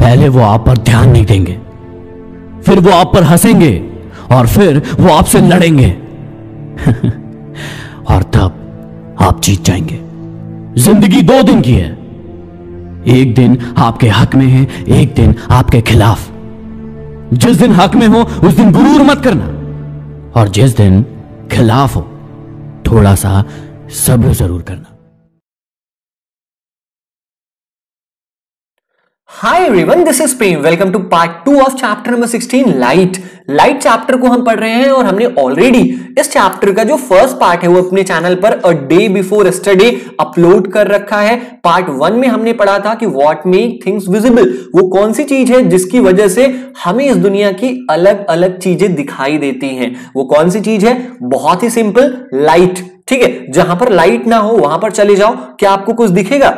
पहले वो आप पर ध्यान नहीं देंगे फिर वो आप पर हंसेंगे और फिर वो आपसे लड़ेंगे और तब आप जीत जाएंगे जिंदगी दो दिन की है एक दिन आपके हक में है एक दिन आपके खिलाफ जिस दिन हक में हो उस दिन गुरूर मत करना और जिस दिन खिलाफ हो थोड़ा सा सब्र जरूर करना hi everyone this is Prem welcome to part two of chapter number 16 light light chapter को हम पढ़ रहे हैं और हमने ऑलरेडी इस चैप्टर का जो फर्स्ट पार्ट है वो अपने चैनल पर a day before study upload कर रखा है पार्ट वन में हमने पढ़ा था कि व्हाट मेक थिंग्स विजिबल वो कौन सी चीज है जिसकी वजह से हमें इस दुनिया की अलग अलग चीजें दिखाई देती हैं वो कौन सी चीज है बहुत ही सिंपल लाइट ठीक है जहां पर लाइट ना हो वहां पर चले जाओ क्या आपको कुछ दिखेगा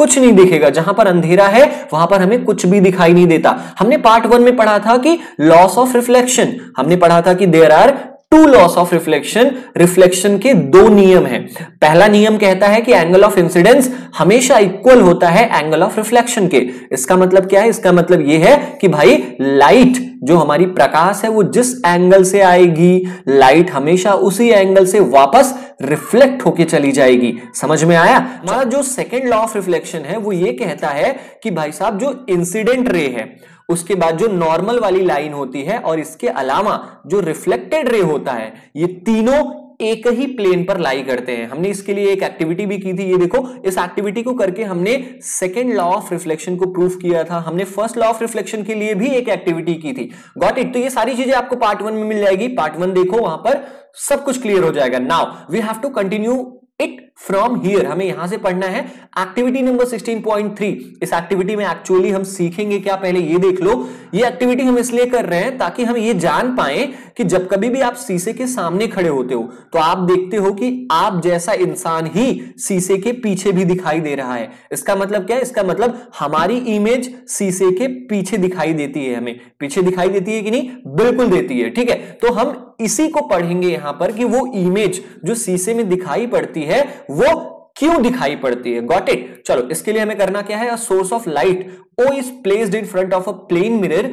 कुछ नहीं दिखेगा जहां पर अंधेरा है वहां पर हमें कुछ भी दिखाई नहीं देता हमने पार्ट वन में पढ़ा था कि लॉस ऑफ रिफ्लेक्शन हमने पढ़ा था कि there are two laws of reflection reflection के दो नियम हैं पहला नियम कहता है कि एंगल ऑफ इंसिडेंस हमेशा इक्वल होता है एंगल ऑफ रिफ्लेक्शन के इसका मतलब क्या है इसका मतलब यह है कि भाई लाइट जो हमारी प्रकाश है वो जिस एंगल से आएगी लाइट हमेशा उसी एंगल से वापस रिफ्लेक्ट होके चली जाएगी समझ में आया हमारा जो सेकेंड लॉ ऑफ रिफ्लेक्शन है वो ये कहता है कि भाई साहब जो इंसिडेंट रे है उसके बाद जो नॉर्मल वाली लाइन होती है और इसके अलावा जो रिफ्लेक्टेड रे होता है ये तीनों एक ही प्लेन पर लाई करते हैं हमने इसके लिए एक एक्टिविटी भी की थी ये देखो इस एक्टिविटी को करके हमने सेकेंड लॉ ऑफ रिफ्लेक्शन को प्रूव किया था हमने फर्स्ट लॉ ऑफ रिफ्लेक्शन के लिए भी एक एक्टिविटी की थी गॉट इट तो ये सारी चीजें आपको पार्ट वन में मिल जाएगी पार्ट वन देखो वहां पर सब कुछ क्लियर हो जाएगा now we have to continue it from here हमें यहां से पढ़ना है एक्टिविटी नंबर 16.3 इस एक्टिविटी में एक्चुअली हम सीखेंगे क्या पहले ये देख लो ये एक्टिविटी हम इसलिए कर रहे हैं ताकि हम ये जान पाए कि जब कभी भी आप शीशे के सामने खड़े होते हो तो आप देखते हो कि आप जैसा इंसान ही शीशे के पीछे भी दिखाई दे रहा है इसका मतलब क्या है इसका मतलब हमारी इमेज शीशे के पीछे दिखाई देती है हमें पीछे दिखाई देती है कि नहीं बिल्कुल देती है ठीक है तो हम इसी को पढ़ेंगे यहां पर कि वो इमेज जो शीशे में दिखाई पड़ती है वो क्यों दिखाई पड़ती है गॉट इट चलो इसके लिए हमें करना क्या है source of light O is placed in front of a plane mirror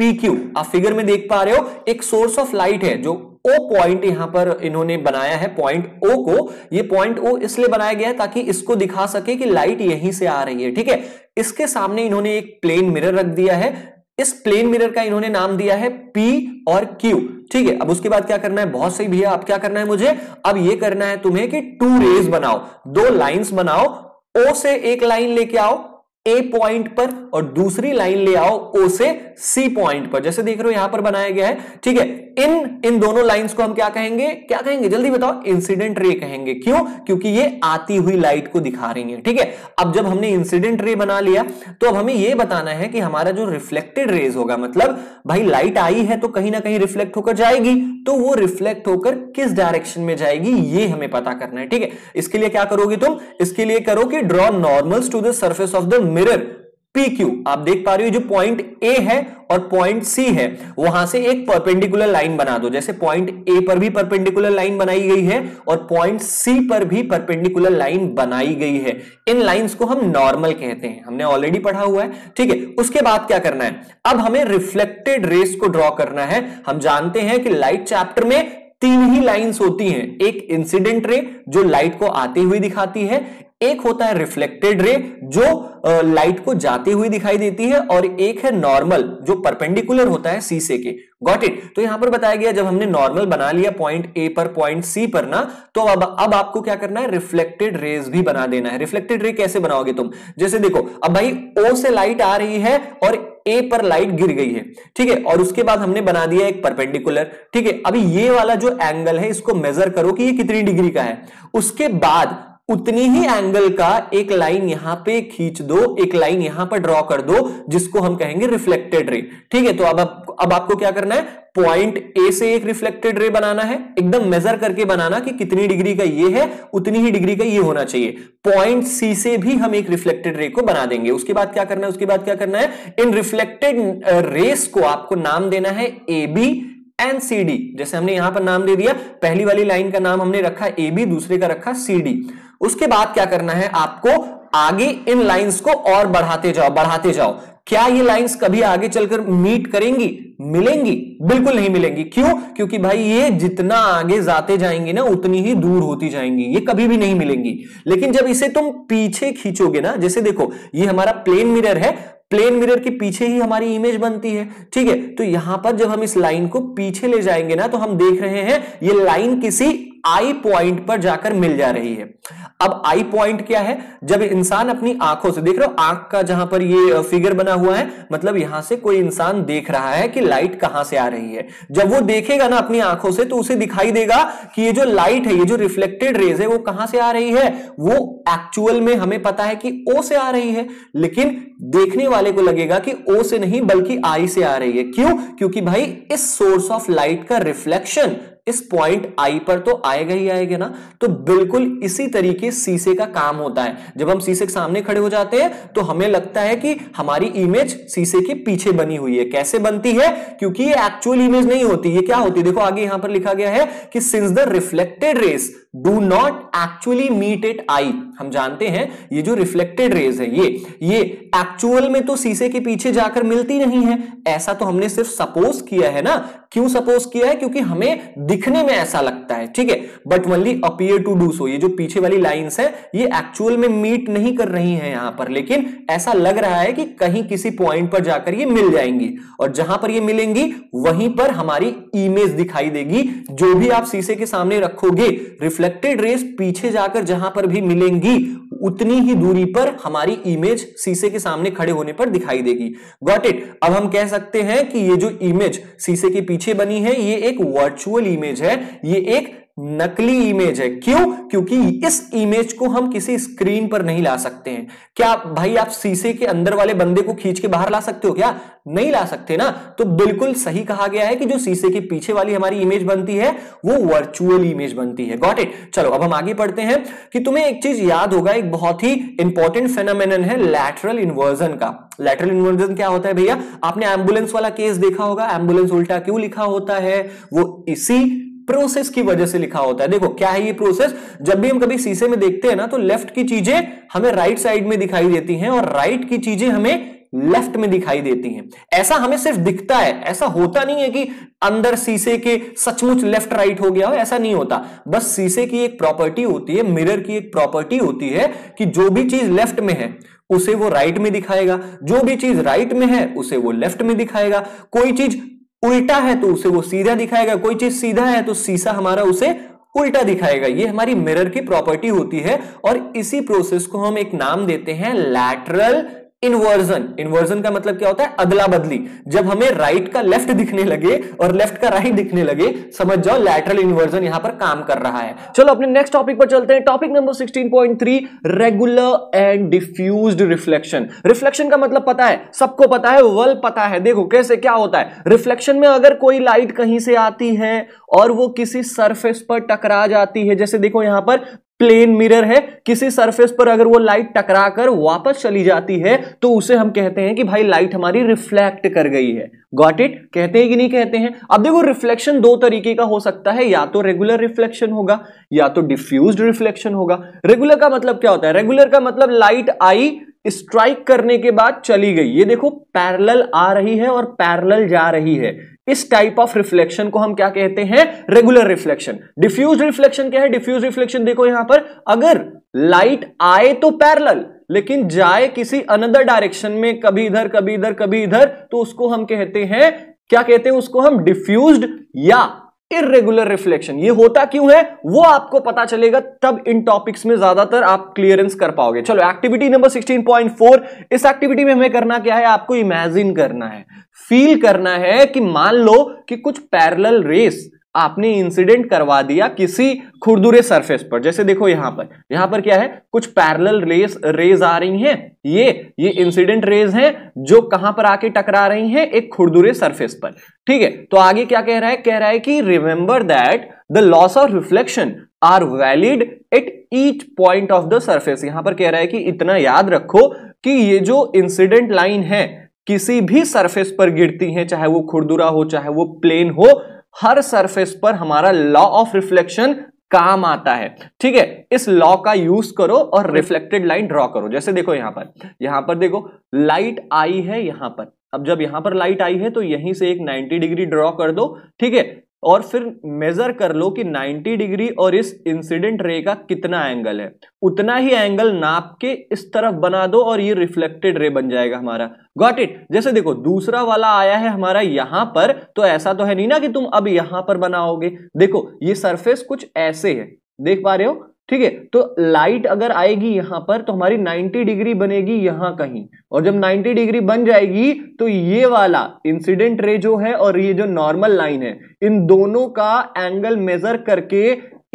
PQ आप फिगर में देख पा रहे हो एक सोर्स ऑफ लाइट है जो ओ पॉइंट यहां पर इन्होंने बनाया है पॉइंट ओ को ये पॉइंट ओ इसलिए बनाया गया है ताकि इसको दिखा सके कि लाइट यहीं से आ रही है ठीक है इसके सामने इन्होंने एक प्लेन मिरर रख दिया है इस प्लेन मिरर का इन्होंने नाम दिया है पी और क्यू ठीक है अब उसके बाद क्या करना है बहुत सही भैया अब क्या करना है मुझे अब ये करना है तुम्हें कि टू रेज बनाओ दो लाइंस बनाओ ओ से एक लाइन लेके आओ ए पॉइंट पर और दूसरी लाइन ले आओ ओ से सी पॉइंट पर जैसे देख रहे हो यहां पर बनाया गया है ठीक है इन इन दोनों लाइंस को हम क्या कहेंगे क्या कहेंगे जल्दी बताओ इंसिडेंट रे कहेंगे क्यों क्योंकि ये आती हुई लाइट को दिखा रही है ठीक है अब जब हमने इंसिडेंट रे बना लिया तो अब हमें ये बताना है कि हमारा जो रिफ्लेक्टेड रेज होगा मतलब भाई लाइट आई है तो कहीं ना कहीं रिफ्लेक्ट होकर जाएगी तो वो रिफ्लेक्ट होकर किस डायरेक्शन में जाएगी ये हमें पता करना है ठीक है इसके लिए क्या करोगे तुम इसके लिए करो कि draw normal to the surface of the mirror PQ आप देख पा रहे हो जो पॉइंट ए है और पॉइंट सी है वहां से एक परपेंडिकुलर लाइन बना दो जैसे पॉइंट ए पर भी परपेंडिकुलर लाइन बनाई गई है और पॉइंट सी पर भी परपेंडिकुलर लाइन बनाई गई है इन लाइंस को हम नॉर्मल कहते हैं हमने ऑलरेडी पढ़ा हुआ है ठीक है उसके बाद क्या करना है अब हमें रिफ्लेक्टेड रेस को ड्रॉ करना है हम जानते हैं कि लाइट चैप्टर में तीन ही लाइंस होती हैं एक इंसिडेंट रे जो लाइट को आती हुई दिखाती है एक होता है रिफ्लेक्टेड रे जो लाइट को जाती हुई दिखाई देती है और एक है नॉर्मल जो परपेंडिकुलर होता है शीशे के गॉट इट तो यहां पर बताया गया जब हमने नॉर्मल बना लिया पॉइंट ए पर पॉइंट सी पर ना तो अब अब आपको क्या करना है रिफ्लेक्टेड रेज भी बना देना है रिफ्लेक्टेड रे कैसे बनाओगे तुम जैसे देखो अब भाई ओ से लाइट आ रही है और ए पर लाइट गिर गई है ठीक है और उसके बाद हमने बना दिया एक परपेंडिकुलर ठीक है अभी ये वाला जो एंगल है इसको मेजर करो कि ये कितनी डिग्री का है उसके बाद उतनी ही एंगल का एक लाइन यहां पे खींच दो एक लाइन यहां पर ड्रॉ कर दो जिसको हम कहेंगे रिफ्लेक्टेड रे ठीक है तो अब आप, अब आपको क्या करना है पॉइंट ए से एक रिफ्लेक्टेड रे बनाना है एकदम मेजर करके बनाना कि कितनी डिग्री का ये है उतनी ही डिग्री का ये होना चाहिए पॉइंट सी से भी हम एक रिफ्लेक्टेड रे को बना देंगे उसके बाद क्या करना है उसके बाद क्या करना है इन रिफ्लेक्टेड रेस को आपको नाम देना है A B and C D जैसे हमने यहां पर नाम दे दिया पहली वाली लाइन का नाम हमने रखा ए बी दूसरे का रखा सी डी उसके बाद क्या करना है आपको आगे इन लाइंस को और बढ़ाते जाओ बढ़ाते जाओ क्या ये लाइंस कभी आगे चलकर मीट करेंगी मिलेंगी बिल्कुल नहीं मिलेंगी क्यों क्योंकि भाई ये जितना आगे जाते जाएंगे ना उतनी ही दूर होती जाएंगी ये कभी भी नहीं मिलेंगी लेकिन जब इसे तुम पीछे खींचोगे ना जैसे देखो ये हमारा प्लेन मिरर है प्लेन मिरर के पीछे ही हमारी इमेज बनती है ठीक है तो यहां पर जब हम इस लाइन को पीछे ले जाएंगे ना तो हम देख रहे हैं ये लाइन किसी आई पॉइंट पर जाकर मिल जा रही है अब आई पॉइंट क्या है जब इंसान अपनी आंखों से देख रहे हो आंख का जहां पर ये फिगर बना हुआ है मतलब यहां से कोई इंसान देख रहा है कि लाइट कहां से आ रही है जब वो देखेगा ना अपनी आंखों से तो उसे दिखाई देगा कि ये जो लाइट है ये जो रिफ्लेक्टेड रेज है वो कहां से आ रही है वो एक्चुअल में हमें पता है कि ओ से आ रही है लेकिन देखने वाले को लगेगा कि ओ से नहीं बल्कि आई से आ रही है क्यों क्योंकि भाई इस सोर्स ऑफ लाइट का रिफ्लेक्शन इस पॉइंट आई पर तो आएगा ही आएगा ना तो बिल्कुल इसी तरीके सीसे का काम होता है जब हम सीसे के सामने खड़े हो जाते हैं तो हमें लगता है कि हमारी इमेज सीसे के पीछे बनी हुई है कैसे बनती है क्योंकि ये एक्चुअल इमेज नहीं होती ये क्या होती है देखो आगे यहां पर लिखा गया है कि since the reflected rays do not actually meet it I हम जानते हैं ये जो रिफ्लेक्टेड रेज है ये ये एक्चुअल में तो सीसे के पीछे जाकर मिलती नहीं है ऐसा तो हमने सिर्फ सपोज किया है ना क्यों सपोज किया है क्योंकि हमें दिख दिखने में ऐसा लगता है ठीक है but only appear to do so ये जो पीछे वाली लाइन है ये एक्चुअल में मीट नहीं कर रही है यहां पर लेकिन ऐसा लग रहा है कि कहीं किसी पॉइंट पर जाकर ये मिल जाएंगी और जहां पर ये मिलेंगी वहीं पर हमारी इमेज दिखाई देगी जो भी आप शीशे के सामने रखोगे रिफ्लेक्टेड रेस पीछे जाकर जहां पर भी मिलेंगी उतनी ही दूरी पर हमारी इमेज शीशे के सामने खड़े होने पर दिखाई देगी गॉट इट अब हम कह सकते हैं कि ये जो इमेज शीशे के पीछे बनी है ये एक वर्चुअल इमेज इमेज है ये एक नकली इमेज है क्यों क्योंकि इस इमेज को हम किसी स्क्रीन पर नहीं ला सकते हैं क्या भाई आप शीशे के अंदर वाले बंदे को खींच के बाहर ला सकते हो क्या नहीं ला सकते ना तो बिल्कुल सही कहा गया है कि जो शीशे के पीछे वाली हमारी इमेज बनती है वो वर्चुअल इमेज बनती है गॉट इट चलो अब हम आगे पढ़ते हैं कि तुम्हें एक चीज याद होगा एक बहुत ही इंपॉर्टेंट फेनामेन है लैटरल इन्वर्जन का लैटरल इन्वर्जन क्या होता है भैया आपने एम्बुलेंस वाला केस देखा होगा एम्बुलेंस उल्टा क्यों लिखा होता है वो इसी प्रोसेस की वजह से लिखा होता है देखो क्या है ये प्रोसेस जब भी हम कभी शीशे में देखते हैं ना तो लेफ्ट की चीजें हमें राइट साइड में दिखाई देती हैं और राइट की चीजें हमें लेफ्ट में दिखाई देती हैं ऐसा हमें सिर्फ दिखता है ऐसा होता नहीं है कि अंदर शीशे के सचमुच लेफ्ट राइट हो गया हो ऐसा नहीं होता बस शीशे की एक प्रॉपर्टी होती है मिरर की एक प्रॉपर्टी होती है कि जो भी चीज लेफ्ट में है उसे वो राइट में दिखाएगा जो भी चीज राइट में है उसे वो लेफ्ट में दिखाएगा कोई चीज उल्टा है तो उसे वो सीधा दिखाएगा कोई चीज सीधा है तो सीसा हमारा उसे उल्टा दिखाएगा ये हमारी मिरर की प्रॉपर्टी होती है और इसी प्रोसेस को हम एक नाम देते हैं लैटरल इन्वर्जन इन्वर्जन का मतलब क्या होता है अदला बदली जब हमें राइट का लेफ्ट दिखने लगे और लेफ्ट का राइट दिखने लगे समझ जाओ लैटरल इन्वर्जन यहां पर काम कर रहा है चलो अपने नेक्स्ट टॉपिक पर चलते हैं topic number 16.3 regular and diffused reflection reflection का मतलब पता है सबको पता है वल पता है देखो कैसे क्या होता है रिफ्लेक्शन में अगर कोई लाइट कहीं से आती है और वो किसी सरफेस पर टकरा जाती है जैसे देखो यहां पर प्लेन मिरर है किसी सरफेस पर अगर वो लाइट टकराकर वापस चली जाती है तो उसे हम कहते हैं कि भाई लाइट हमारी रिफ्लेक्ट कर गई है गॉट इट कहते हैं कि नहीं कहते हैं अब देखो रिफ्लेक्शन दो तरीके का हो सकता है या तो रेगुलर रिफ्लेक्शन होगा या तो डिफ्यूज रिफ्लेक्शन होगा रेगुलर का मतलब क्या होता है रेगुलर का मतलब लाइट आई स्ट्राइक करने के बाद चली गई ये देखो पैरेलल आ रही है और पैरेलल जा रही है इस टाइप ऑफ रिफ्लेक्शन को हम क्या कहते हैं रेगुलर रिफ्लेक्शन डिफ्यूज रिफ्लेक्शन क्या है डिफ्यूज रिफ्लेक्शन देखो यहां पर अगर लाइट आए तो पैरेलल लेकिन जाए किसी अनदर डायरेक्शन में कभी इधर कभी इधर कभी इधर तो उसको हम कहते हैं क्या कहते हैं उसको हम डिफ्यूज्ड या इरेगुलर रिफ्लेक्शन ये होता क्यों है वो आपको पता चलेगा तब इन टॉपिक्स में ज्यादातर आप क्लियरेंस कर पाओगे चलो एक्टिविटी नंबर 16.4 इस एक्टिविटी में हमें करना क्या है आपको इमेजिन करना है फील करना है कि मान लो कि कुछ पैरल रेस आपने इंसिडेंट करवा दिया किसी खुरदुरे सरफेस पर जैसे देखो यहां पर यहां पर क्या है कुछ पैरेलल रेस रेज आ रही हैं ये ये इंसिडेंट रेज हैं जो कहां पर आके टकरा रही हैं एक खुरदुरे सरफेस पर ठीक है तो आगे क्या कह रहा है कह रहा है कि remember that the laws of reflection are valid at each point of the surface यहां पर कह रहा है कि इतना याद रखो कि ये जो इंसिडेंट लाइन है किसी भी सरफेस पर गिरती हैं चाहे वो खुरदुरा हो चाहे वो प्लेन हो हर सरफेस पर हमारा लॉ ऑफ रिफ्लेक्शन काम आता है ठीक है इस लॉ का यूज करो और रिफ्लेक्टेड लाइन ड्रॉ करो जैसे देखो यहां पर यहां पर देखो लाइट आई है यहां पर अब जब यहां पर लाइट आई है तो यहीं से एक 90 डिग्री ड्रॉ कर दो ठीक है और फिर मेजर कर लो कि 90 डिग्री और इस इंसिडेंट रे का कितना एंगल है उतना ही एंगल नाप के इस तरफ बना दो और ये रिफ्लेक्टेड रे बन जाएगा हमारा गॉट इट जैसे देखो दूसरा वाला आया है हमारा यहां पर तो ऐसा तो है नहीं ना कि तुम अब यहां पर बनाओगे देखो ये सरफेस कुछ ऐसे है देख पा रहे हो ठीक है तो लाइट अगर आएगी यहां पर तो हमारी 90 डिग्री बनेगी यहां कहीं और जब 90 डिग्री बन जाएगी तो ये वाला इंसिडेंट रे जो है और ये जो नॉर्मल लाइन है इन दोनों का एंगल मेजर करके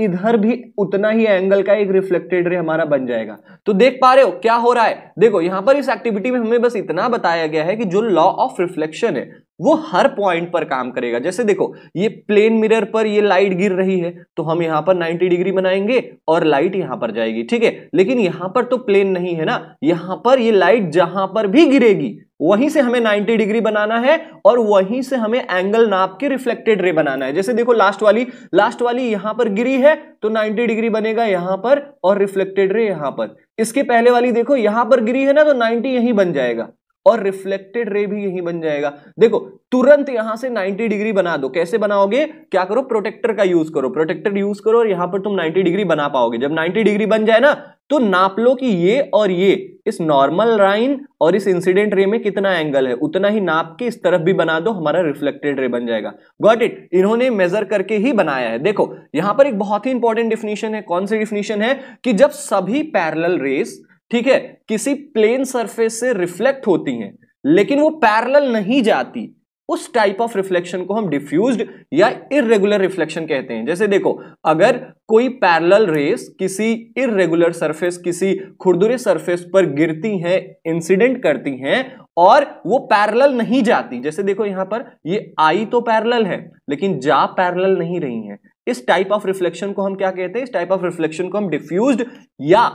इधर भी उतना ही एंगल का एक रिफ्लेक्टेड रे हमारा बन जाएगा तो देख पा रहे हो क्या हो रहा है देखो यहां पर इस एक्टिविटी में हमें बस इतना बताया गया है कि जो लॉ ऑफ रिफ्लेक्शन है वो हर पॉइंट पर काम करेगा जैसे देखो ये प्लेन मिरर पर ये लाइट गिर रही है तो हम यहां पर 90 डिग्री बनाएंगे और लाइट यहां पर जाएगी ठीक है लेकिन यहां पर तो प्लेन नहीं है ना यहां पर ये लाइट जहां पर भी गिरेगी वहीं से हमें 90 डिग्री बनाना है और वहीं से हमें एंगल नाप के रिफ्लेक्टेड रे बनाना है जैसे देखो लास्ट वाली लास्ट वाली यहां पर गिरी है तो 90 डिग्री बनेगा यहां पर और रिफ्लेक्टेड रे यहां पर इसके पहले वाली देखो यहां पर गिरी है ना तो 90 यहीं बन जाएगा और रिफ्लेक्टेड रे भी यही बन जाएगा देखो तुरंत यहां से 90 डिग्री बना दो कैसे बनाओगे क्या करो प्रोटेक्टर का यूज करो प्रोटेक्टर यूज करो और यहां पर तुम 90 डिग्री बना पाओगे जब 90 डिग्री बन जाए ना तो नाप लो कि ये और ये इस नॉर्मल लाइन और इस इंसिडेंट रे में कितना एंगल है उतना ही नाप के इस तरफ भी बना दो हमारा रिफ्लेक्टेड रे बन जाएगा गॉट इट इन्होंने मेजर करके ही बनाया है देखो यहां पर एक बहुत ही इंपॉर्टेंट डिफिनीशन है कौन सी डिफिनीशन है कि जब सभी पैरल रेस ठीक है किसी प्लेन सरफेस से रिफ्लेक्ट होती हैं लेकिन वो पैरेलल नहीं जाती उस टाइप ऑफ रिफ्लेक्शन को हम डिफ्यूज्ड या इरेगुलर रिफ्लेक्शन कहते हैं जैसे देखो अगर कोई पैरेलल रेस किसी इरेगुलर सरफेस किसी खुरदुरे सरफेस पर गिरती हैं इंसिडेंट करती हैं और वो पैरेलल नहीं जाती जैसे देखो यहां पर ये आई तो पैरेलल है लेकिन जा पैरेलल नहीं रही है इस टाइप ऑफ रिफ्लेक्शन को हम क्या कहते हैं इस टाइप ऑफ रिफ्लेक्शन को हम डिफ्यूज्ड या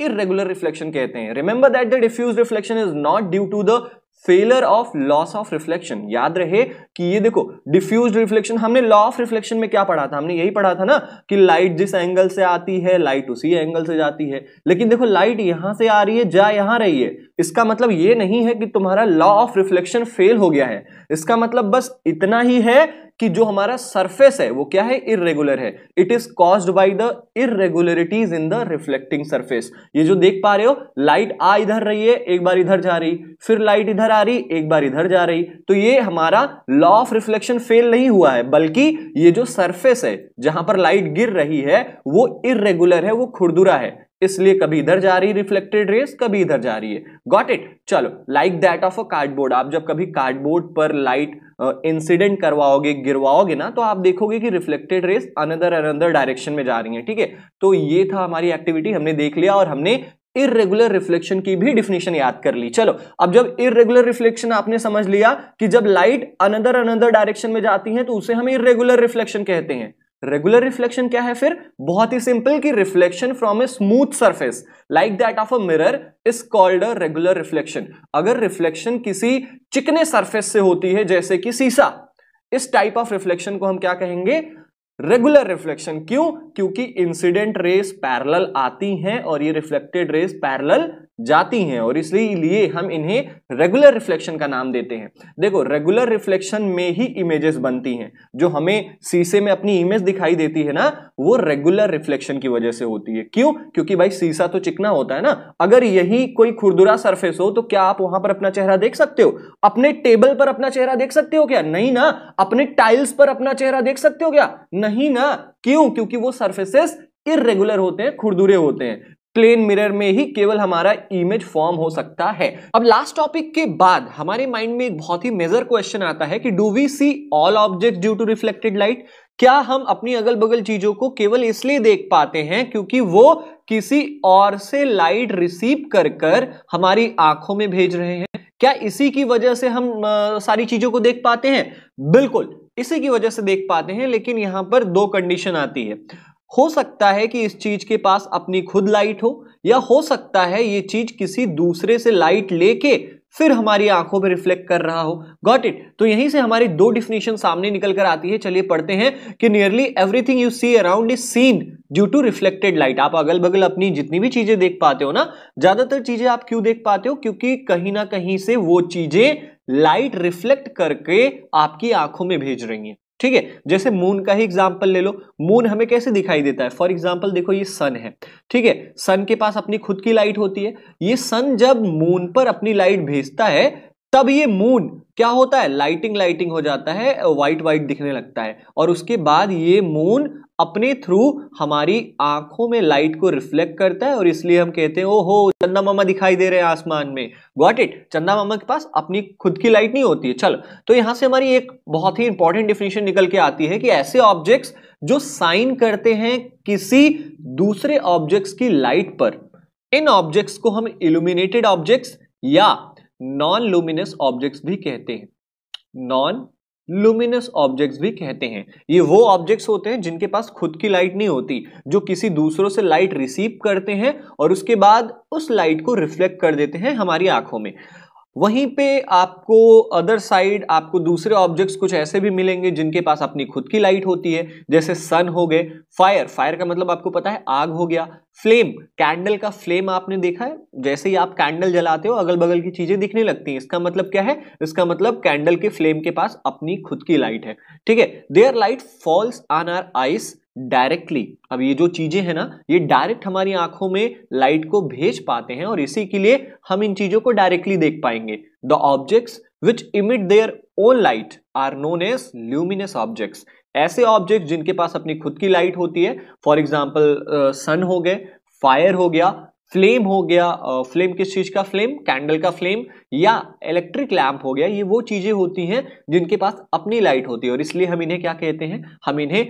इरेगुलर रिफ्लेक्शन कहते हैं remember that the diffuse reflection is not due to the failure of laws of reflection याद रहे कि ये देखो डिफ्यूज रिफ्लेक्शन हमने लॉ ऑफ रिफ्लेक्शन में क्या पढ़ा था हमने यही पढ़ा था ना कि लाइट जिस एंगल से आती है लाइट उसी एंगल से जाती है लेकिन देखो लाइट यहां से आ रही है जा यहां रही है इसका मतलब ये नहीं है कि तुम्हारा लॉ ऑफ रिफ्लेक्शन फेल हो गया है इसका मतलब बस इतना ही है कि जो हमारा सरफेस है वो क्या है इरेगुलर है it is caused by the irregularities in the reflecting surface ये जो देख पा रहे हो लाइट आ इधर रही है एक बार इधर जा रही फिर लाइट इधर आ रही एक बार इधर जा रही तो ये हमारा लॉ ऑफ रिफ्लेक्शन फेल नहीं हुआ है बल्कि ये जो सरफेस है जहां पर लाइट गिर रही है वो इरेगुलर है वो खुरदुरा है इसलिए कभी इधर जा रही है रिफ्लेक्टेड रेस कभी इधर जा रही है गॉट इट चलो like that of a cardboard आप जब कभी कार्डबोर्ड पर लाइट इंसिडेंट करवाओगे गिरवाओगे ना तो आप देखोगे कि reflected rays another another direction में जा रही है ठीक है तो ये था हमारी एक्टिविटी हमने देख लिया और हमने इरेगुलर रिफ्लेक्शन की भी डिफिनेशन याद कर ली चलो अब जब इरेगुलर रिफ्लेक्शन आपने समझ लिया कि जब लाइट अनदर अनदर डायरेक्शन में जाती है तो उसे हम इरेगुलर रिफ्लेक्शन कहते हैं रेगुलर रिफ्लेक्शन क्या है फिर बहुत ही सिंपल कि reflection from a smooth surface like that of a mirror is called a regular reflection अगर रिफ्लेक्शन किसी चिकने सरफेस से होती है जैसे कि सीसा इस टाइप ऑफ रिफ्लेक्शन को हम क्या कहेंगे रेगुलर रिफ्लेक्शन क्यों क्योंकि इंसिडेंट रेस पैरल आती हैं और ये रिफ्लेक्टेड रेस पैरल जाती हैं और इसलिए हम इन्हें रेगुलर रिफ्लेक्शन का नाम देते हैं देखो रेगुलर रिफ्लेक्शन में ही इमेजेस बनती हैं जो हमें सीसे में अपनी इमेज दिखाई देती है ना वो रेगुलर रिफ्लेक्शन की वजह से होती है क्यों क्योंकि भाई सीसा तो चिकना होता है ना अगर यही कोई खुरदुरा सरफेस हो तो क्या आप वहां पर अपना चेहरा देख सकते हो अपने टेबल पर अपना चेहरा देख सकते हो क्या नहीं ना अपने टाइल्स पर अपना चेहरा देख सकते हो क्या नहीं ना क्यों क्योंकि वो सर्फेसेस इरेगुलर होते हैं खुरदुरे होते हैं प्लेन मिरर में ही केवल हमारा इमेज फॉर्म हो सकता है अब लास्ट टॉपिक के बाद हमारे माइंड में एक बहुत ही मेजर क्वेश्चन आता है कि do we see all object due to reflected light क्या हम अपनी अगल बगल चीजों को केवल इसलिए देख पाते हैं क्योंकि वो किसी और से लाइट रिसीव कर कर हमारी आंखों में भेज रहे हैं क्या इसी की वजह से हम आ, सारी चीजों को देख पाते हैं बिल्कुल इसी की वजह से देख पाते हैं लेकिन यहां पर दो कंडीशन आती है हो सकता है कि इस चीज के पास अपनी खुद लाइट हो या हो सकता है ये चीज किसी दूसरे से लाइट लेके फिर हमारी आंखों पर रिफ्लेक्ट कर रहा हो गॉट इट तो यहीं से हमारी दो डिफिनेशन सामने निकल कर आती है चलिए पढ़ते हैं कि nearly everything you see around is seen due to reflected light आप अगल बगल अपनी जितनी भी चीजें देख पाते हो ना ज्यादातर चीजें आप क्यों देख पाते हो क्योंकि कहीं ना कहीं से वो चीजें लाइट रिफ्लेक्ट करके आपकी आंखों में भेज रही है ठीक है जैसे मून का ही एग्जाम्पल ले लो मून हमें कैसे दिखाई देता है फॉर एग्जाम्पल देखो ये सन है ठीक है सन के पास अपनी खुद की लाइट होती है ये सन जब मून पर अपनी लाइट भेजता है तब ये मून क्या होता है लाइटिंग लाइटिंग हो जाता है व्हाइट व्हाइट दिखने लगता है और उसके बाद ये मून अपने थ्रू हमारी आंखों में लाइट को रिफ्लेक्ट करता है और इसलिए हम कहते हैं ओ हो चंदा मामा दिखाई दे रहे हैं आसमान में गॉट इट चंदा मामा के पास अपनी खुद की लाइट नहीं होती है चल तो यहां से हमारी एक बहुत ही इंपॉर्टेंट डिफिनेशन निकल के आती है कि ऐसे ऑब्जेक्ट्स जो साइन करते हैं किसी दूसरे ऑब्जेक्ट्स की लाइट पर इन ऑब्जेक्ट्स को हम इल्यूमिनेटेड ऑब्जेक्ट्स या नॉन लुमिनस ऑब्जेक्ट्स भी कहते हैं नॉन लुमिनस ऑब्जेक्ट्स भी कहते हैं ये वो ऑब्जेक्ट्स होते हैं जिनके पास खुद की लाइट नहीं होती जो किसी दूसरों से लाइट रिसीव करते हैं और उसके बाद उस लाइट को रिफ्लेक्ट कर देते हैं हमारी आंखों में वहीं पे आपको अदर साइड आपको दूसरे ऑब्जेक्ट्स कुछ ऐसे भी मिलेंगे जिनके पास अपनी खुद की लाइट होती है जैसे सन हो गए फायर फायर का मतलब आपको पता है आग हो गया फ्लेम कैंडल का फ्लेम आपने देखा है जैसे ही आप कैंडल जलाते हो अगल बगल की चीजें दिखने लगती हैं इसका मतलब क्या है इसका मतलब कैंडल के फ्लेम के पास अपनी खुद की लाइट है ठीक है there light falls on our eyes directly अब ये जो चीजें हैं ना ये डायरेक्ट हमारी आंखों में लाइट को भेज पाते हैं और इसी के लिए हम इन चीजों को डायरेक्टली देख पाएंगे the objects which emit their own light are known as luminous objects ऐसे ऑब्जेक्ट जिनके पास अपनी खुद की लाइट होती है फॉर एग्जाम्पल सन हो गए फायर हो गया फ्लेम हो गया फ्लेम किस चीज का फ्लेम कैंडल का फ्लेम या इलेक्ट्रिक लैम्प हो गया ये वो चीजें होती हैं जिनके पास अपनी लाइट होती है और इसलिए हम इन्हें क्या कहते हैं हम इन्हें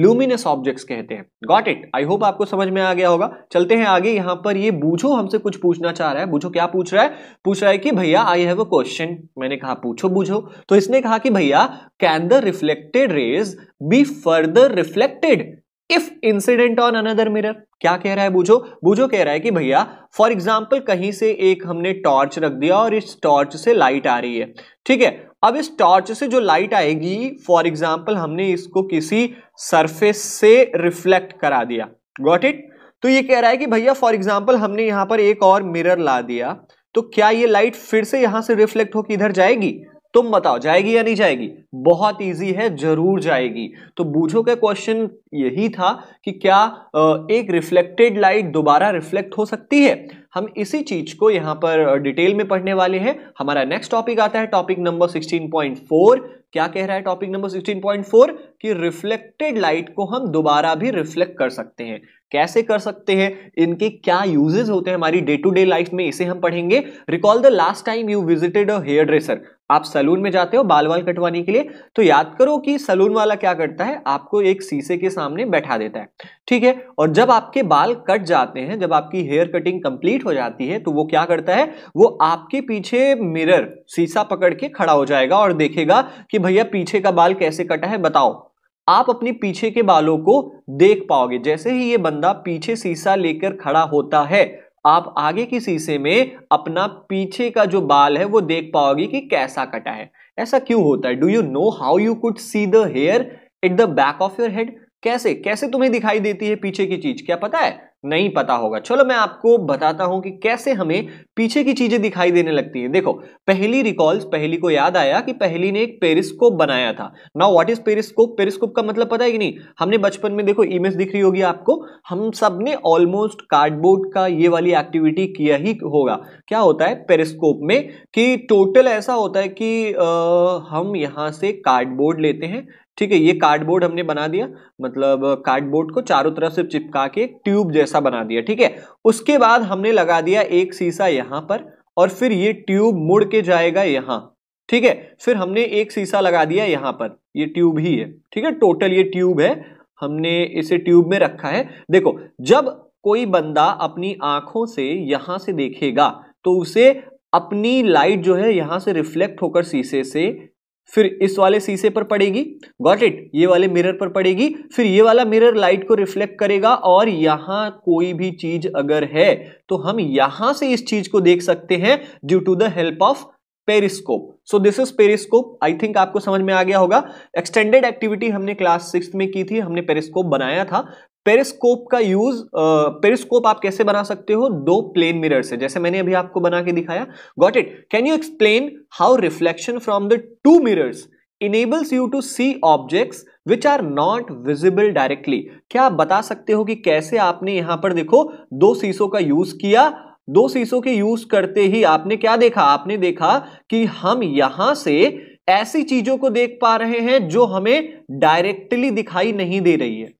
लुमिनस ऑब्जेक्ट्स कहते हैं गॉट इट आई होप आपको समझ में आ गया होगा चलते हैं आगे यहां पर ये बूझो हमसे कुछ पूछना चाह रहा है बूझो क्या पूछ रहा है पूछ रहा है कि भैया आई हैव अ क्वेश्चन मैंने कहा पूछो बूझो तो इसने कहा कि भैया can the reflected rays be further reflected if incident on another mirror क्या कह रहा है बूझो बूझो कह रहा है कि भैया फॉर एग्जाम्पल कहीं से एक हमने टॉर्च रख दिया और इस टॉर्च से लाइट आ रही है ठीक है अब इस टॉर्च से जो लाइट आएगी फॉर एग्जाम्पल हमने इसको किसी सरफेस से रिफ्लेक्ट करा दिया गॉट इट तो ये कह रहा है कि भैया फॉर एग्जाम्पल हमने यहां पर एक और मिरर ला दिया तो क्या ये लाइट फिर से यहां से रिफ्लेक्ट होकर इधर जाएगी तुम बताओ जाएगी या नहीं जाएगी बहुत इजी है जरूर जाएगी तो बूझो का क्वेश्चन यही था कि क्या एक रिफ्लेक्टेड लाइट दोबारा रिफ्लेक्ट हो सकती है हम इसी चीज को यहाँ पर डिटेल में पढ़ने वाले हैं हमारा नेक्स्ट टॉपिक आता है टॉपिक नंबर 16.4 क्या कह रहा है टॉपिक नंबर 16.4 कि रिफ्लेक्टेड लाइट को हम दोबारा भी रिफ्लेक्ट कर सकते हैं कैसे कर सकते हैं इनके क्या यूजेस होते हैं हमारी डे टू डे लाइफ में इसे हम पढ़ेंगे recall the last time you visited a hairdresser आप सलून में जाते हो बाल बाल कटवाने के लिए तो याद करो कि सलून वाला क्या करता है आपको एक शीशे के सामने बैठा देता है ठीक है और जब आपके बाल कट जाते हैं जब आपकी हेयर कटिंग कंप्लीट हो जाती है तो वो क्या करता है वो आपके पीछे मिरर शीशा पकड़ के खड़ा हो जाएगा और देखेगा कि भैया पीछे का बाल कैसे कटा है बताओ आप अपने पीछे के बालों को देख पाओगे जैसे ही ये बंदा पीछे शीशा लेकर खड़ा होता है आप आगे की शीशे में अपना पीछे का जो बाल है वो देख पाओगे कि कैसा कटा है ऐसा क्यों होता है do you know how you could see the hair at the back of your head कैसे कैसे तुम्हें दिखाई देती है पीछे की चीज क्या पता है नहीं पता होगा चलो मैं आपको बताता हूं कि कैसे हमें पीछे की चीजें दिखाई देने लगती है देखो पहली रिकॉल्स पहली को याद आया कि पहली ने एक पेरिस्कोप बनाया था now what is periscope periscope का मतलब पता है कि नहीं हमने बचपन में देखो इमेज दिख रही होगी आपको हम सब ने ऑलमोस्ट कार्डबोर्ड का ये वाली एक्टिविटी किया ही होगा क्या होता है पेरिस्कोप में कि टोटल ऐसा होता है कि आ, हम यहां से कार्डबोर्ड लेते हैं ठीक है ये कार्डबोर्ड हमने बना दिया मतलब कार्डबोर्ड को चारों तरफ से चिपका के एक ट्यूब जैसा बना दिया ठीक है उसके बाद हमने लगा दिया एक शीशा यहाँ पर और फिर ये ट्यूब मुड़ के जाएगा यहाँ ठीक है फिर हमने एक शीशा लगा दिया यहां पर ये ट्यूब ही है ठीक है टोटल ये ट्यूब है हमने इसे ट्यूब में रखा है देखो जब कोई बंदा अपनी आंखों से यहां से देखेगा तो उसे अपनी लाइट जो है यहां से रिफ्लेक्ट होकर शीशे से फिर इस वाले शीशे पर पड़ेगी गॉट इट ये वाले मिरर पर पड़ेगी फिर ये वाला मिरर लाइट को रिफ्लेक्ट करेगा और यहाँ कोई भी चीज अगर है तो हम यहां से इस चीज को देख सकते हैं due to the help of periscope so this is periscope I think आपको समझ में आ गया होगा एक्सटेंडेड एक्टिविटी हमने क्लास सिक्स में की थी हमने पेरिस्कोप बनाया था पेरिस्कोप का यूज पेरिस्कोप आप कैसे बना सकते हो दो प्लेन मिरर से जैसे मैंने अभी आपको बना के दिखाया got it can you explain how reflection from the two mirrors enables you to see objects which are not visible directly क्या आप बता सकते हो कि कैसे आपने यहां पर देखो दो शीशों का यूज किया दो शीशों के यूज करते ही आपने क्या देखा आपने देखा कि हम यहां से ऐसी चीजों को देख पा रहे हैं जो हमें डायरेक्टली दिखाई नहीं दे रही है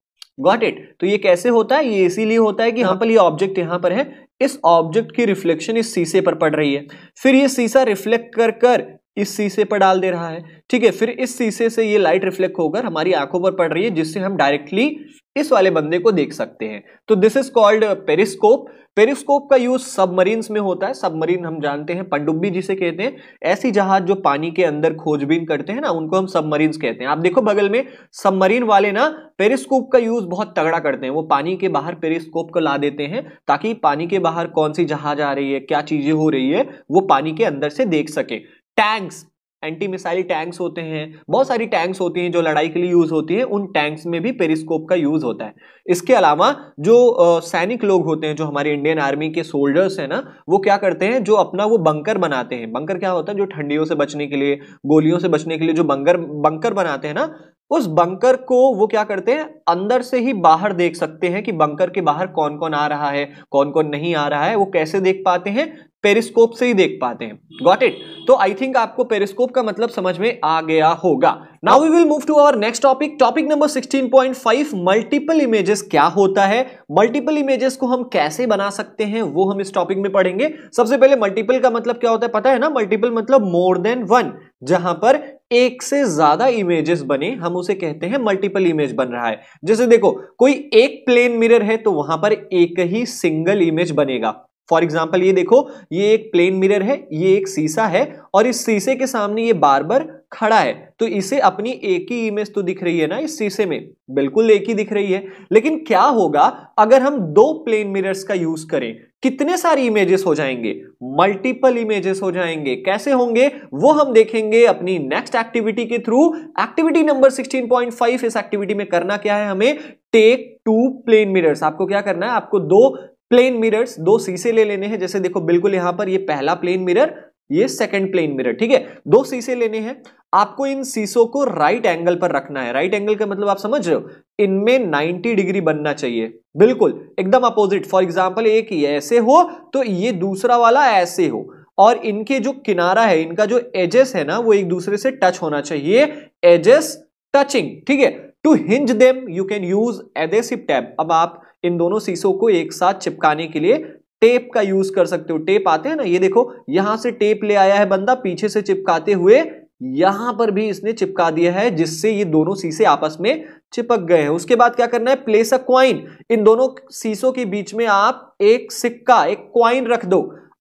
गॉट इट तो ये कैसे होता है ये इसीलिए होता है कि यहाँ पर ये ऑब्जेक्ट यहाँ पर है इस ऑब्जेक्ट की रिफ्लेक्शन इस शीशे पर पड़ रही है फिर ये शीशा रिफ्लेक्ट कर कर इस शीशे पर डाल दे रहा है ठीक है फिर इस शीशे से ये लाइट रिफ्लेक्ट होकर हमारी आंखों पर पड़ रही है जिससे हम डायरेक्टली इस वाले बंदे को देख सकते हैं तो this is called periscope periscope का यूज सबमरीन में होता है सबमरीन हम जानते हैं पंडुब्बी जिसे कहते हैं ऐसी जहाज जो पानी के अंदर खोजबीन करते हैं ना उनको हम सबमरीन कहते हैं आप देखो बगल में सबमरीन वाले ना पेरिस्कोप का यूज बहुत तगड़ा करते हैं वो पानी के बाहर पेरिस्कोप को ला देते हैं ताकि पानी के बाहर कौन सी जहाज आ रही है क्या चीजें हो रही है वो पानी के अंदर से देख सके टैंक्स एंटी मिसाइल टैंक्स होते हैं बहुत सारी टैंक्स होती हैं जो लड़ाई के लिए यूज होती हैं उन टैंक्स में भी पेरिस्कोप का यूज होता है इसके अलावा जो सैनिक लोग होते हैं जो हमारे इंडियन आर्मी के सोल्जर्स हैं ना वो क्या करते हैं जो अपना वो बंकर बनाते हैं बंकर क्या होता है जो ठंडियों से बचने के लिए गोलियों से बचने के लिए जो बंकर बंकर बनाते हैं ना उस बंकर को वो क्या करते हैं अंदर से ही बाहर देख सकते हैं कि बंकर के बाहर कौन कौन आ रहा है कौन कौन नहीं आ रहा है वो कैसे देख पाते हैं पेरिस्कोप से ही देख पाते हैं गॉट इट तो आई थिंक आपको पेरिस्कोप का मतलब समझ में आ गया होगा now we will move to our next topic topic number 16.5 multiple images क्या होता है मल्टीपल इमेजेस को हम कैसे बना सकते हैं वो हम इस टॉपिक में पढ़ेंगे सबसे पहले मल्टीपल का मतलब क्या होता है पता है ना मल्टीपल मतलब मोर देन वन जहां पर एक से ज्यादा इमेजेस बने हम उसे कहते हैं मल्टीपल इमेज बन रहा है जैसे देखो कोई एक प्लेन मिरर है तो वहां पर एक ही सिंगल इमेज बनेगा फॉर एग्जाम्पल ये देखो ये एक प्लेन मिरर है ये एक शीशा है और इस शीशे के सामने ये बार बार खड़ा है तो इसे अपनी एक ही इमेज तो दिख रही है ना इस शीशे में बिल्कुल एक ही दिख रही है लेकिन क्या होगा अगर हम दो प्लेन मिरर्स का यूज करें कितने सारी इमेजेस हो जाएंगे मल्टीपल इमेजेस हो जाएंगे कैसे होंगे वो हम देखेंगे अपनी नेक्स्ट एक्टिविटी के थ्रू एक्टिविटी नंबर 16.5 इस एक्टिविटी में करना क्या है हमें टेक टू प्लेन मिरर्स आपको क्या करना है आपको दो प्लेन मिरर्स दो शीशे ले लेने हैं जैसे देखो बिल्कुल यहां पर ये पहला प्लेन मिरर ये सेकंड प्लेन मिरर ठीक है दो शीशे लेने हैं आपको इन शीशों को राइट एंगल पर रखना है राइट एंगल का मतलब आप समझ रहे हो इनमें 90 डिग्री बनना चाहिए बिल्कुल एकदम अपोजिट फॉर एग्जाम्पल एक ऐसे हो तो ये दूसरा वाला ऐसे हो और इनके जो किनारा है इनका जो एजेस है ना वो एक दूसरे से टच होना चाहिए एजेस टचिंग ठीक है to hinge them you can use adhesive tape अब आप इन दोनों शीशों को एक साथ चिपकाने के लिए टेप का यूज कर सकते हो टेप आते हैं ना ये देखो यहां से टेप ले आया है बंदा पीछे से चिपकाते हुए यहां पर भी इसने चिपका दिया है जिससे ये दोनों शीशे आपस में चिपक गए हैं उसके बाद क्या करना है प्लेस अ क्वाइन इन दोनों शीशों के बीच में आप एक सिक्का एक क्वाइन रख दो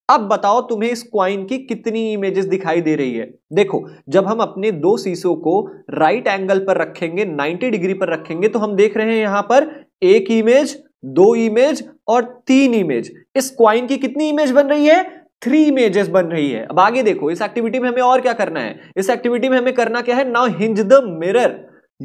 अब बताओ तुम्हें इस क्वाइन की कितनी इमेजेस दिखाई दे रही है देखो जब हम अपने दो शीशों को राइट एंगल पर रखेंगे 90 डिग्री पर रखेंगे तो हम देख रहे हैं यहां पर एक इमेज दो इमेज और तीन इमेज इस क्वाइन की कितनी इमेज बन रही है थ्री इमेजेस बन रही है अब आगे देखो इस एक्टिविटी में हमें और क्या करना है इस एक्टिविटी में हमें करना क्या है now hinge the mirror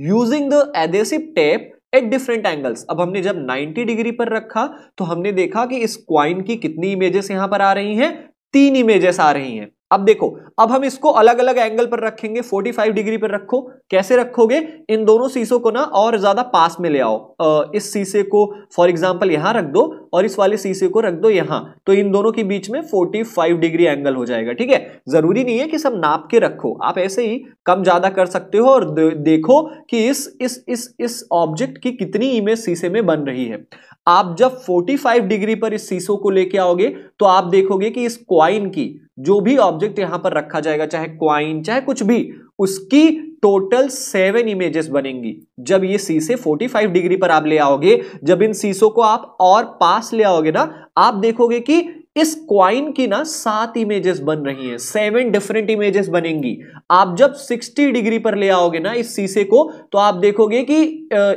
using the adhesive tape at different angles अब हमने जब 90 डिग्री पर रखा तो हमने देखा कि इस क्वाइन की कितनी इमेजेस यहां पर आ रही हैं तीन इमेजेस आ रही हैं अब देखो अब हम इसको अलग अलग एंगल पर रखेंगे 45 डिग्री पर रखो कैसे रखोगे इन दोनों शीशों को ना और ज्यादा पास में ले आओ इस शीशे को फॉर एग्जांपल यहां रख दो और इस वाले शीशे को रख दो यहां तो इन दोनों के बीच में 45 डिग्री एंगल हो जाएगा ठीक है जरूरी नहीं है कि सब नाप के रखो आप ऐसे ही कम ज्यादा कर सकते हो और देखो कि इस इस इस इस ऑब्जेक्ट की कितनी इमेज शीशे में बन रही है आप जब 45 डिग्री पर इस सीसो को लेके आओगे तो आप देखोगे कि इस क्वाइन की जो भी ऑब्जेक्ट यहां पर रखा जाएगा चाहे क्वाइन चाहे कुछ भी उसकी टोटल सेवन इमेजेस बनेंगी जब ये सीसे 45 डिग्री पर आप ले आओगे जब इन सीसो को आप और पास ले आओगे ना आप देखोगे कि इस क्वाइन की ना सात इमेजेस बन रही हैं सेवन डिफरेंट इमेजेस बनेंगी आप जब 60 डिग्री पर ले आओगे ना इस शीशे को तो आप देखोगे कि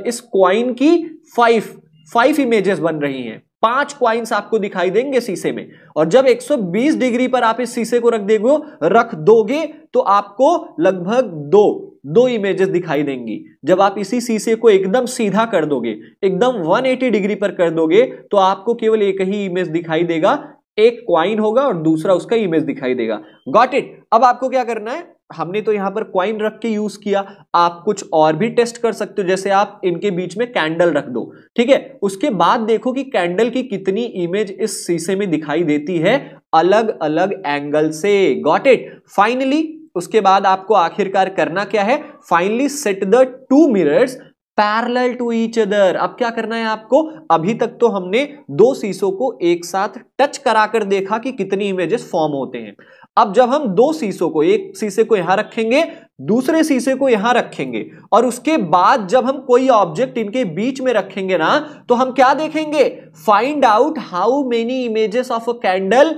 इस क्वाइन की फाइव फाइव इमेजेस बन रही हैं पांच क्वाइंस आपको दिखाई देंगे शीशे में और जब 120 डिग्री पर आप इस शीशे को रख देगो रख दोगे तो आपको लगभग दो दो इमेजेस दिखाई देंगी जब आप इसी शीशे को एकदम सीधा कर दोगे एकदम 180 डिग्री पर कर दोगे तो आपको केवल एक ही इमेज दिखाई देगा एक क्वाइन होगा और दूसरा उसका इमेज दिखाई देगा गॉट इट अब आपको क्या करना है हमने तो यहां पर क्वाइन रख के यूज किया आप कुछ और भी टेस्ट कर सकते हो जैसे आप इनके बीच में कैंडल रख दो ठीक है उसके बाद देखो कि कैंडल की कितनी इमेज इस शीशे में दिखाई देती है अलग अलग एंगल से गॉट इट फाइनली उसके बाद आपको आखिरकार करना क्या है finally set the two mirrors parallel to each other अब क्या करना है आपको अभी तक तो हमने दो शीशों को एक साथ टच कराकर देखा कि कितनी इमेजेस फॉर्म होते हैं अब जब हम दो शीशों को एक शीशे को यहां रखेंगे दूसरे शीशे को यहां रखेंगे और उसके बाद जब हम कोई ऑब्जेक्ट इनके बीच में रखेंगे ना तो हम क्या देखेंगे find out how many images of a candle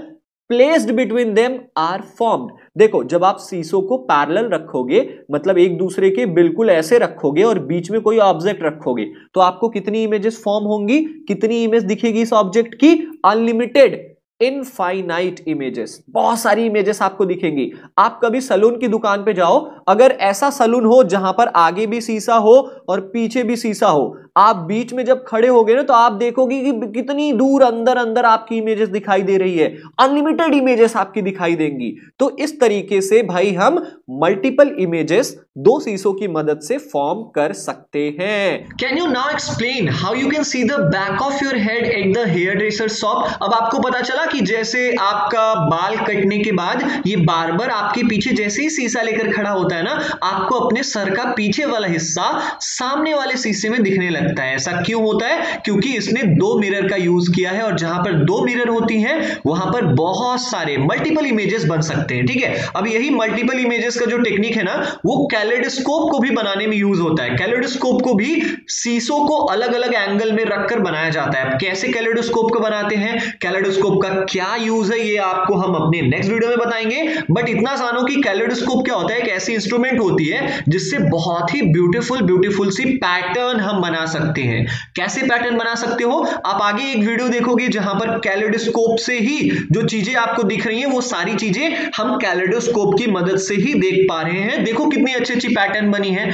placed between them are formed देखो जब आप शीशों को पैरल रखोगे मतलब एक दूसरे के बिल्कुल ऐसे रखोगे और बीच में कोई ऑब्जेक्ट रखोगे तो आपको कितनी इमेजेस फॉर्म होंगी कितनी इमेज दिखेगी इस ऑब्जेक्ट की अनलिमिटेड इनफाइनाइट इमेजेस बहुत सारी इमेजेस आपको दिखेंगी आप कभी सलून की दुकान पे जाओ अगर ऐसा सलून हो जहां पर आगे भी शीशा हो और पीछे भी शीशा हो आप बीच में जब खड़े हो ना तो आप देखोगे कि कितनी दूर अंदर अंदर आपकी इमेजेस दिखाई दे रही है अनलिमिटेड इमेजेस आपकी दिखाई देंगी तो इस तरीके से भाई हम मल्टीपल इमेजेस दो सीसों की मदद से फॉर्म कर सकते हैं can you now explain how you can see the back of your head at the hairdresser shop अब आपको पता चला कि जैसे आपका बाल कटने के बाद ये बार्बर आपके पीछे जैसे ही शीशा लेकर खड़ा होता है ना आपको अपने सर का पीछे वाला हिस्सा सामने वाले शीशे में दिखने लगता लगता है ऐसा क्यों होता है क्योंकि इसने दो मिरर का यूज किया है और जहां पर दो मिरर होती हैं वहां पर बहुत सारे मल्टीपल इमेजेस बन सकते हैं ठीक है अब यही मल्टीपल इमेजेस का जो टेक्निक है ना वो कैलेडोस्कोप को भी बनाने में यूज होता है कैलेडोस्कोप को भी सीसो को अलग अलग एंगल में रखकर बनाया जाता है कैसे कैलेडोस्कोप को बनाते हैं कैलेडोस्कोप का क्या यूज है ये आपको हम अपने नेक्स्ट वीडियो में बताएंगे बट इतना जानो कि कैलेडोस्कोप क्या होता है एक ऐसी इंस्ट्रूमेंट होती है जिससे बहुत ही ब्यूटीफुल ब्यूटीफुल सी पैटर्न हम बना सकते हैं कैसे पैटर्न बना सकते हो आप आगे एक वीडियो देखोगे जहां पर कैलेडोस्कोप से ही जो चीजें आपको दिख रही हैं वो सारी चीजें हम कैलेडोस्कोप की मदद से ही देख पा रहे हैं देखो कितनी अच्छी अच्छी पैटर्न बनी है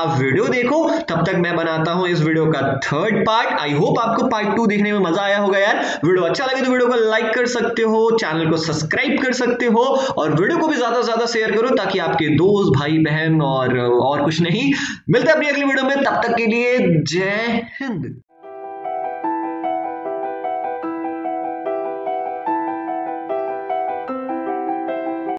आप वीडियो देखो तब तक मैं बनाता हूं इस वीडियो का थर्ड पार्ट आई होप आपको पार्ट टू देखने में मजा आया होगा यार वीडियो अच्छा लगे तो वीडियो को लाइक कर सकते हो चैनल को सब्सक्राइब कर सकते हो और वीडियो को भी ज्यादा से ज्यादा शेयर करो ताकि आपके दोस्त भाई बहन और और कुछ नहीं मिलते अपनी अगली वीडियो में तब तक के लिए जय Jai Hind